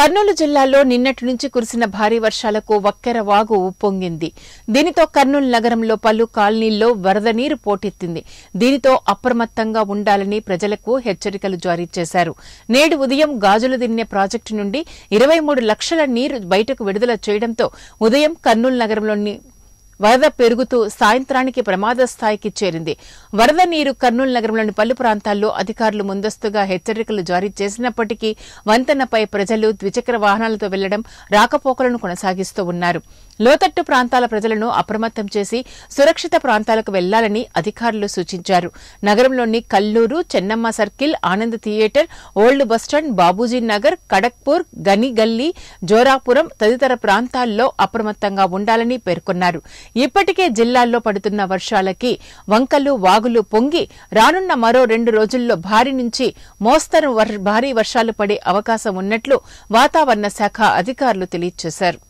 కర్నూలు జిల్లాలో నిన్నటి నుంచి కురిసిన భారీ వర్షాలకు వక్కెర వాగు ఉప్పొంగింది దీనితో కర్నూలు నగరంలో పలు కాలనీల్లో వరద నీరు పోటెత్తింది దీనితో అప్రమత్తంగా ఉండాలని ప్రజలకు హెచ్చరికలు జారీ చేశారు నేడు ఉదయం గాజులు దిన్నే ప్రాజెక్టు నుండి ఇరవై మూడు లక్షల నీరు బయటకు విడుదల చేయడంతో ఉదయం కర్నూలు నగరంలోని వరద పెరుగుతూ సాయంత్రానికి ప్రమాద స్థాయికి చేరింది వరద నీరు కర్నూలు నగరంలోని పలు ప్రాంతాల్లో అధికారులు ముందస్తుగా హెచ్చరికలు జారీ చేసినప్పటికీ వంతెనపై ప్రజలు ద్విచక్ర వాహనాలతో వెళ్లడం రాకపోకలను కొనసాగిస్తూ ఉన్నారు లోతట్టు ప్రాంతాల ప్రజలను అప్రమత్తం చేసి సురక్షిత ప్రాంతాలకు వెళ్లాలని అధికారులు సూచించారు నగరంలోని Kallur Chennamma circle Anand theatre old bus stand Babuji Nagar Kadakpur Ganigalli Jorapuram తదితర ప్రాంతాల్లో అప్రమత్తంగా ఉండాలని పేర్కొన్నారు ఇప్పటికే జిల్లాల్లో పడుతున్న వర్షాలకి వంకలు వాగులు పొంగి రానున్న మరో రెండు రోజుల్లో భారీ నుంచి మోస్తరు భారీ వర్షాలు పడే అవకాశం ఉన్నట్లు వాతావరణ శాఖ అధికారులు తెలియజేశారు